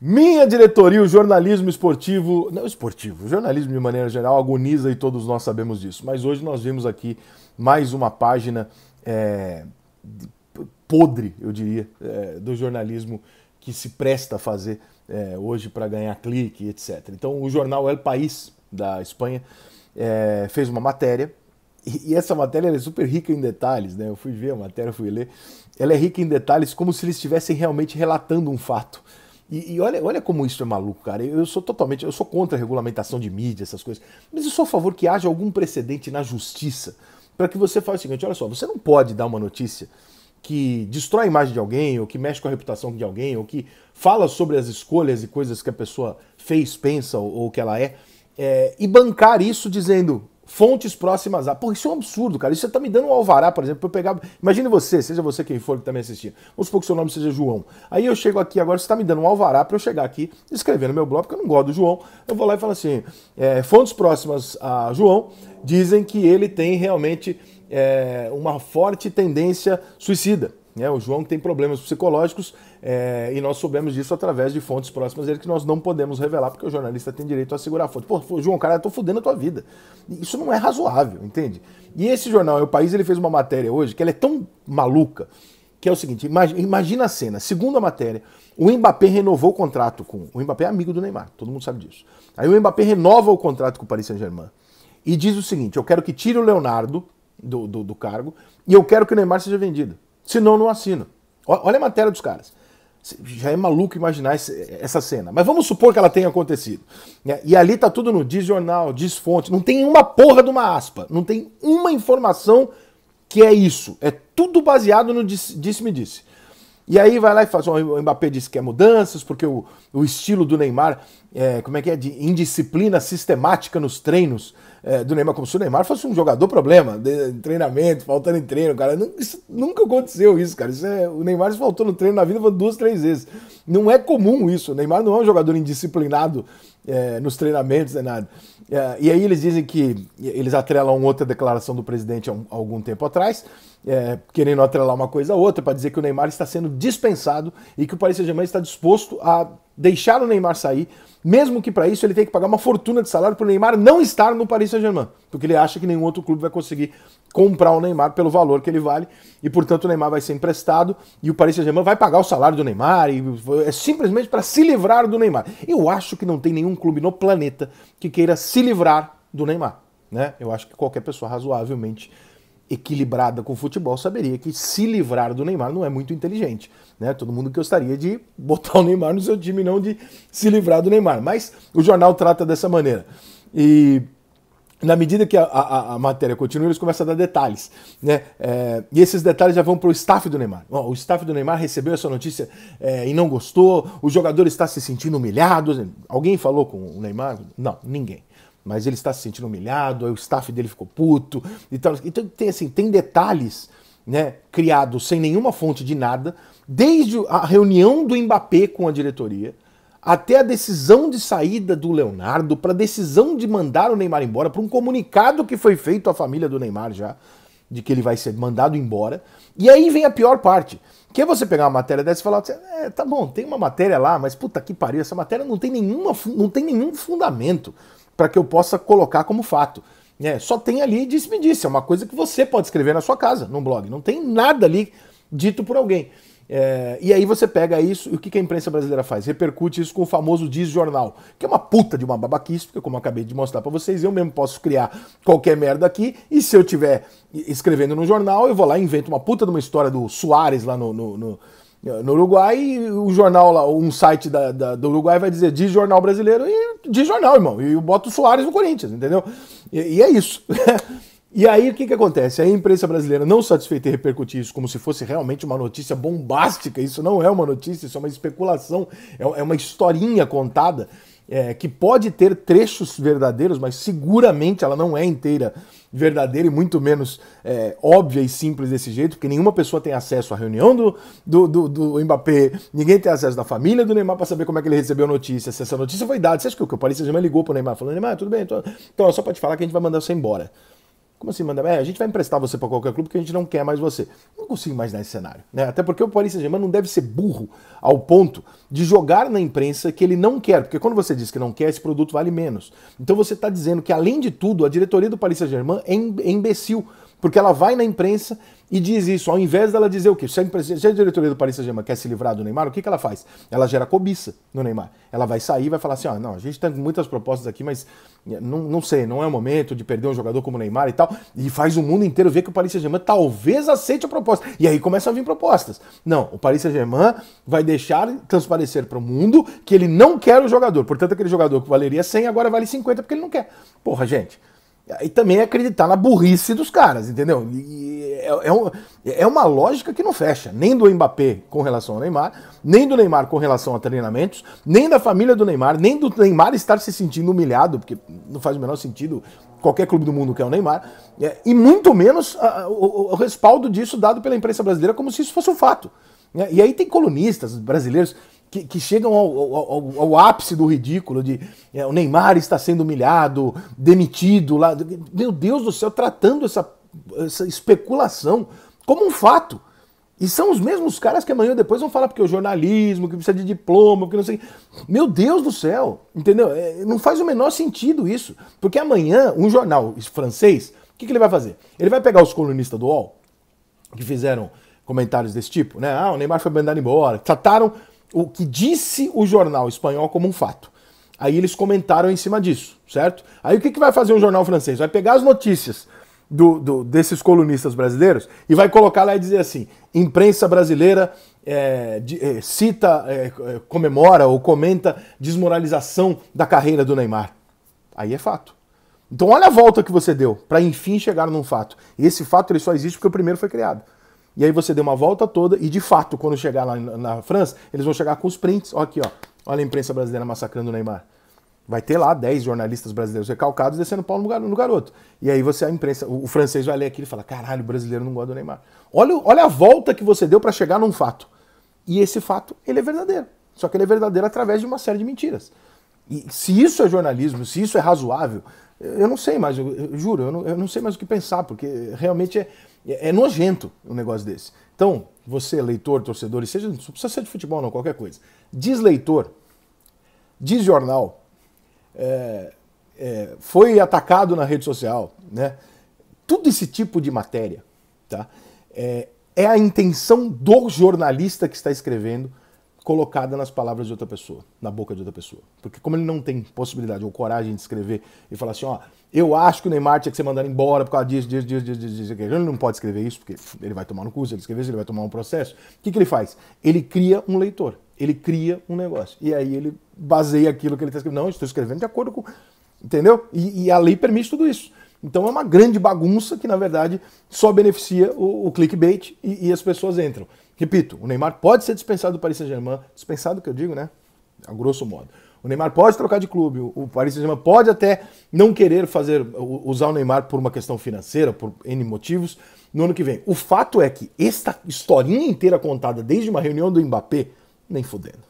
Minha diretoria, o jornalismo esportivo, não esportivo, o jornalismo de maneira geral agoniza e todos nós sabemos disso. Mas hoje nós vimos aqui mais uma página é, podre, eu diria, é, do jornalismo que se presta a fazer é, hoje para ganhar clique, etc. Então o jornal El País da Espanha é, fez uma matéria e essa matéria é super rica em detalhes, né? Eu fui ver a matéria, fui ler. Ela é rica em detalhes, como se eles estivessem realmente relatando um fato. E, e, olha, olha como isso é maluco, cara. Eu, sou totalmente, eu sou contra a regulamentação de mídia, essas coisas. Mas eu sou a favor que haja algum precedente na justiça para que você faça o seguinte: olha só, você não pode dar uma notícia que destrói a imagem de alguém, ou que mexe com a reputação de alguém, ou que fala sobre as escolhas e coisas que a pessoa fez, pensa ou, ou que ela é, é, e bancar isso dizendo fontes próximas a. Pô, isso é um absurdo, cara. Isso você tá me dando um alvará, por exemplo, pra eu pegar. Imagine você, seja você quem for que tá me assistindo. Vamos supor que seu nome seja João. Aí eu chego aqui agora, você tá me dando um alvará para eu chegar aqui, escrever no meu blog, porque eu não gosto do João. Eu vou lá e falo assim: é, fontes próximas a João dizem que ele tem realmente é, uma forte tendência suicida. Né? O João tem problemas psicológicos é, e nós soubemos disso através de fontes próximas dele que nós não podemos revelar porque o jornalista tem direito a segurar a fonte. Pô, João, cara, eu tô fudendo a tua vida. Isso não é razoável, entende? E esse jornal, o País, ele fez uma matéria hoje que ela é tão maluca que é o seguinte, imagina a cena, segundo a matéria, o Mbappé renovou o contrato com, o Mbappé é amigo do Neymar, todo mundo sabe disso. Aí o Mbappé renova o contrato com o Paris Saint-Germain e diz o seguinte, eu quero que tire o Leonardo do, do, do cargo e eu quero que o Neymar seja vendido senão não assina. Olha a matéria dos caras. Já é maluco imaginar essa cena. Mas vamos supor que ela tenha acontecido. Né? E ali tá tudo no diz jornal, diz fonte. Não tem uma porra de uma aspa. Não tem uma informação que é isso. É tudo baseado no disse-me-disse. E aí vai lá e faz. Assim, o Mbappé disse que é mudanças, porque o, o estilo do Neymar, é, como é que é? De indisciplina sistemática nos treinos é, do Neymar, como se o Neymar fosse um jogador problema, de, de treinamento, faltando em treino, cara. Não, isso, nunca aconteceu isso, cara. Isso é, o Neymar faltou no treino na vida duas, três vezes. Não é comum isso. O Neymar não é um jogador indisciplinado é, nos treinamentos, nem nada. É, e aí eles dizem que eles atrelam outra declaração do presidente há, um, há algum tempo atrás, é, querendo atrelar uma coisa a outra, para dizer que o Neymar está sendo dispensado e que o Paris Saint-Germain está disposto a deixar o Neymar sair, mesmo que para isso ele tenha que pagar uma fortuna de salário para o Neymar não estar no Paris Saint-Germain, porque ele acha que nenhum outro clube vai conseguir comprar o Neymar pelo valor que ele vale, e portanto o Neymar vai ser emprestado e o Paris Saint-Germain vai pagar o salário do Neymar, e é simplesmente para se livrar do Neymar. Eu acho que não tem nenhum clube no planeta que queira se livrar do Neymar, né? Eu acho que qualquer pessoa razoavelmente equilibrada com o futebol saberia que se livrar do Neymar não é muito inteligente. Né? Todo mundo gostaria de botar o Neymar no seu time, não de se livrar do Neymar. Mas o jornal trata dessa maneira. E na medida que a, a, a, matéria continua, eles começam a dar detalhes. Né? É, e esses detalhes já vão para o staff do Neymar. Bom, o staff do Neymar recebeu essa notícia é, e não gostou, o jogador está se sentindo humilhado. Alguém falou com o Neymar? Não, ninguém mas ele está se sentindo humilhado, o staff dele ficou puto e tal. Então tem assim, tem detalhes, né, criados sem nenhuma fonte de nada, desde a reunião do Mbappé com a diretoria até a decisão de saída do Leonardo, para a decisão de mandar o Neymar embora, para um comunicado que foi feito à família do Neymar já, de que ele vai ser mandado embora. E aí vem a pior parte, que é você pegar uma matéria dessa e falar, é, tá bom, tem uma matéria lá, mas puta que pariu, essa matéria não tem, nenhuma, não tem nenhum fundamento para que eu possa colocar como fato. É, só tem ali disse-me-disse, é uma coisa que você pode escrever na sua casa, num blog. Não tem nada ali dito por alguém. É, e aí você pega isso e o que, a imprensa brasileira faz? Repercute isso com o famoso diz jornal, que é uma puta de uma babaquice, porque como eu acabei de mostrar para vocês, eu mesmo posso criar qualquer merda aqui, e se eu tiver escrevendo no jornal, eu vou lá e invento uma puta de uma história do Soares lá no, no, no no Uruguai, um jornal lá, um site da, da, do Uruguai vai dizer de jornal brasileiro e de jornal, irmão. E bota o Soares no Corinthians, entendeu? E, e é isso. e aí o que, que acontece? A imprensa brasileira, não satisfeita em repercutir isso como se fosse realmente uma notícia bombástica, isso não é uma notícia, isso é uma especulação, é, é uma historinha contada é, que pode ter trechos verdadeiros, mas seguramente ela não é inteira verdadeira e muito menos é, óbvia e simples desse jeito, porque nenhuma pessoa tem acesso à reunião do, do, do, do Mbappé, ninguém tem acesso da família do Neymar para saber como é que ele recebeu a notícia, se essa notícia foi dada. Você acha que o que Paris Saint-Germain ligou para o Neymar falando, Neymar, tudo bem, então é só para te falar que a gente vai mandar você embora. Como assim, manda? É, a gente vai emprestar você para qualquer clube porque a gente não quer mais você. Não consigo mais nesse cenário. Né? Até porque o Paris Saint-Germain não deve ser burro ao ponto de jogar na imprensa que ele não quer. Porque quando você diz que não quer, esse produto vale menos. Então você está dizendo que, além de tudo, a diretoria do Paris Saint-Germain é, é imbecil porque ela vai na imprensa e diz isso, ao invés dela dizer o quê? Se a, diretoria do Paris Saint-Germain quer se livrar do Neymar, o que, que ela faz? Ela gera cobiça no Neymar. Ela vai sair e vai falar assim, ó, não, a gente tem tá muitas propostas aqui, mas eh, não, não sei, não é o momento de perder um jogador como o Neymar e tal. E faz o mundo inteiro ver que o Paris Saint-Germain talvez aceite a proposta. E aí começam a vir propostas. Não, o Paris Saint-Germain vai deixar transparecer para o mundo que ele não quer o jogador. Portanto, aquele jogador que valeria 100 agora vale 50 porque ele não quer. Porra, gente... E também acreditar na burrice dos caras, entendeu? É, é, um, é, uma lógica que não fecha, nem do Mbappé com relação ao Neymar, nem do Neymar com relação a treinamentos, nem da família do Neymar, nem do Neymar estar se sentindo humilhado, porque não faz o menor sentido qualquer clube do mundo quer é o Neymar, é, e muito menos a, o, o respaldo disso dado pela imprensa brasileira como se isso fosse um fato. É, e aí tem colunistas brasileiros que, que chegam ao, ao, ao, ápice do ridículo, de é, o Neymar está sendo humilhado, demitido, lá, meu Deus do céu, tratando essa, essa especulação como um fato. E são os mesmos caras que amanhã depois vão falar porque é o jornalismo, que precisa de diploma, que não sei. Meu Deus do céu, entendeu? É, não faz o menor sentido isso. Porque amanhã um jornal francês, o que, que ele vai fazer? Ele vai pegar os colunistas do UOL, que fizeram comentários desse tipo, né? Ah, o Neymar foi mandado embora, trataram o que disse o jornal espanhol como um fato. Aí eles comentaram em cima disso, certo? Aí o que, que vai fazer um jornal francês? Vai pegar as notícias do, do, desses colunistas brasileiros e vai colocar lá e dizer assim: imprensa brasileira é, de, é, cita, é, é, comemora ou comenta desmoralização da carreira do Neymar. Aí é fato. Então olha a volta que você deu para enfim chegar num fato. E esse fato ele só existe porque o primeiro foi criado. E aí você deu uma volta toda e, de fato, quando chegar lá na França, eles vão chegar com os prints. Olha aqui, ó. Olha a imprensa brasileira massacrando o Neymar. Vai ter lá 10 jornalistas brasileiros recalcados descendo pau no garoto. E aí você, a imprensa, o francês vai ler aquilo e fala: caralho, o brasileiro não gosta do Neymar. Olha, olha a volta que você deu para chegar num fato. E esse fato, ele é verdadeiro. Só que ele é verdadeiro através de uma série de mentiras. E se isso é jornalismo, se isso é razoável, eu não sei mais, eu, eu juro, eu não, eu não, sei mais o que pensar, porque realmente é, é, é, nojento um negócio desse. Então, você, leitor, torcedor, seja, não precisa ser de futebol, não, qualquer coisa. Diz leitor, diz jornal, é, é, foi atacado na rede social, né? Tudo esse tipo de matéria, tá? É, é a intenção do jornalista que está escrevendo colocada nas palavras de outra pessoa, na boca de outra pessoa. Porque como ele não tem possibilidade ou coragem de escrever e falar assim, ó, eu acho que o Neymar tinha que ser mandado embora por causa disso, disso, disso, disso, disso, ele não pode escrever isso, porque ele vai tomar no curso, ele escrever isso, ele vai tomar um processo. O que, que ele faz? Ele cria um leitor, ele cria um negócio. E aí ele baseia aquilo que ele está escrevendo. Não, estou escrevendo de acordo com... Entendeu? E, e a lei permite tudo isso. Então é uma grande bagunça que, na verdade, só beneficia o, o clickbait e, e, as pessoas entram. Repito, o Neymar pode ser dispensado do Paris Saint-Germain, dispensado que eu digo, né? A grosso modo. O Neymar pode trocar de clube, o Paris Saint-Germain pode até não querer fazer usar o Neymar por uma questão financeira, por N motivos, no ano que vem. O fato é que esta historinha inteira contada desde uma reunião do Mbappé, nem fudendo.